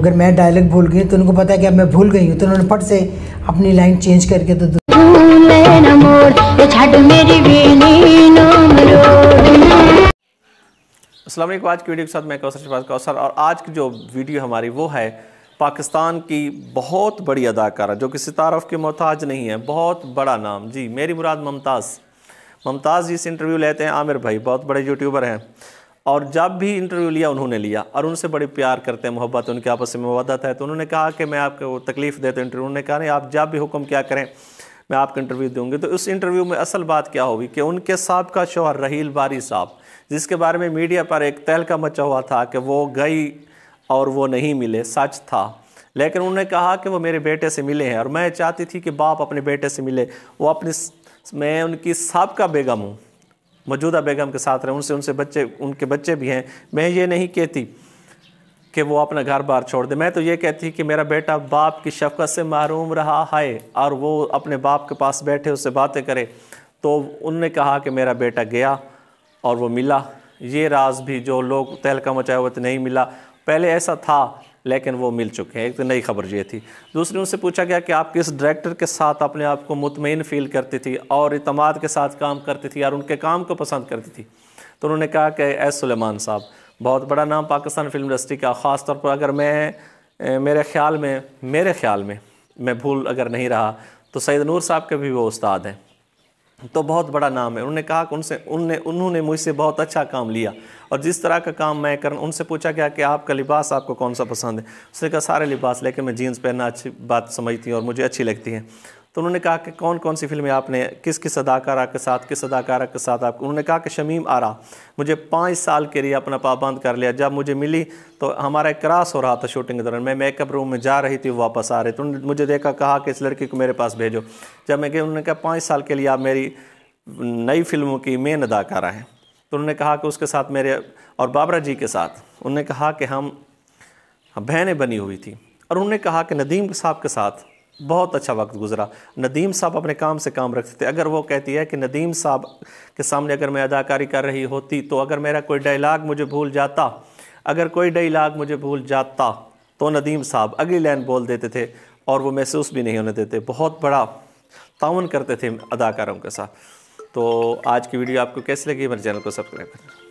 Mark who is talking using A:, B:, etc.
A: अगर मैं डायलॉग भूल गई तो उनको पता है कि अब मैं भूल गई हूँ तो उन्होंने फट से अपनी लाइन चेंज करके तो असलम आज की वीडियो के साथ मैं कौशर शिवाज कौशर और आज की जो वीडियो हमारी वो है पाकिस्तान की बहुत बड़ी अदाकारा जो कि सितारफ के मोहताज नहीं है बहुत बड़ा नाम जी मेरी मुराद ममताज़ ममताज़ जी से इंटरव्यू लेते हैं आमिर भाई बहुत बड़े यूट्यूबर हैं और जब भी इंटरव्यू लिया उन्होंने लिया और उनसे बड़े प्यार करते हैं मोहब्बत उनके आपस में मवदत है तो उन्होंने कहा कि मैं आपको तकलीफ़ देता तो हूँ इंटरव्यू उन्होंने कहा नहीं आप जब भी हुक्म क्या करें मैं आपको इंटरव्यू दूंगी तो उस इंटरव्यू में असल बात क्या होगी कि उनके साहब का शोहर रहील बारी साहब जिसके बारे में मीडिया पर एक तहलका मचा हुआ था कि वो गई और वो नहीं मिले सच था लेकिन उन्होंने कहा कि वो मेरे बेटे से मिले हैं और मैं चाहती थी कि बाप अपने बेटे से मिले वो अपने मैं उनकी साहब का बेगम हूँ मौजूदा बेगम के साथ रहे उनसे उनसे बच्चे उनके बच्चे भी हैं मैं ये नहीं कहती कि वो अपना घर बार छोड़ दे मैं तो ये कहती कि मेरा बेटा बाप की शफकत से महरूम रहा है और वो अपने बाप के पास बैठे उससे बातें करे तो उनने कहा कि मेरा बेटा गया और वो मिला ये राज भी जो लोग तहलका मचाए हुए थे नहीं मिला पहले ऐसा था लेकिन वो मिल चुके हैं एक तो नई खबर ये थी दूसरी उनसे पूछा गया कि आप किस डायरेक्टर के साथ अपने आप को मुतमिन फील करती थी और इतमाद के साथ काम करती थी और उनके काम को पसंद करती थी तो उन्होंने कहा कि एस सुलेमान साहब बहुत बड़ा नाम पाकिस्तान फिल्म इंडस्ट्री का ख़ास तौर पर अगर मैं मेरे ख्याल में मेरे ख्याल में मैं भूल अगर नहीं रहा तो सैद नूर साहब के भी वो उस्ताद हैं तो बहुत बड़ा नाम है उन्होंने कहा कि उनसे उनने उन्होंने मुझसे बहुत अच्छा काम लिया और जिस तरह का काम मैं कर उनसे पूछा गया कि आपका लिबास आपको कौन सा पसंद है उसने कहा सारे लिबास लेकिन मैं जीन्स पहनना अच्छी बात समझती हूँ और मुझे अच्छी लगती है तो उन्होंने कहा कि कौन कौन सी फिल्में आपने किस किस अदाकारा के साथ किस अदाकारा के साथ आप उन्होंने कहा कि शमीम आरा मुझे पाँच साल के लिए अपना पाबंद कर लिया जब मुझे मिली तो हमारा क्रास हो रहा था शूटिंग के दौरान मैं मेकअप रूम में जा रही थी वापस आ रही तो उन्होंने मुझे देखा कहा कि इस लड़की को मेरे पास भेजो जब मैं गई उन्होंने कहा पाँच साल के लिए आप मेरी नई फिल्मों की मेन अदाकारा हैं तो उन्होंने कहा कि उसके साथ मेरे और बाबरा जी के साथ उन्होंने कहा कि हम बहनें बनी हुई थी और उन्होंने कहा कि नदीम साहब के साथ बहुत अच्छा वक्त गुजरा नदीम साहब अपने काम से काम रखते थे अगर वो कहती है कि नदीम साहब के सामने अगर मैं अदाकारी कर रही होती तो अगर मेरा कोई डायलाग मुझे भूल जाता अगर कोई डायलाग मुझे भूल जाता तो नदीम साहब अगली लाइन बोल देते थे और वो महसूस भी नहीं होने देते बहुत बड़ा ताउन करते थे अदाकारों के साथ तो आज की वीडियो आपको कैसी लगी मेरे चैनल को सब्सक्राइब करें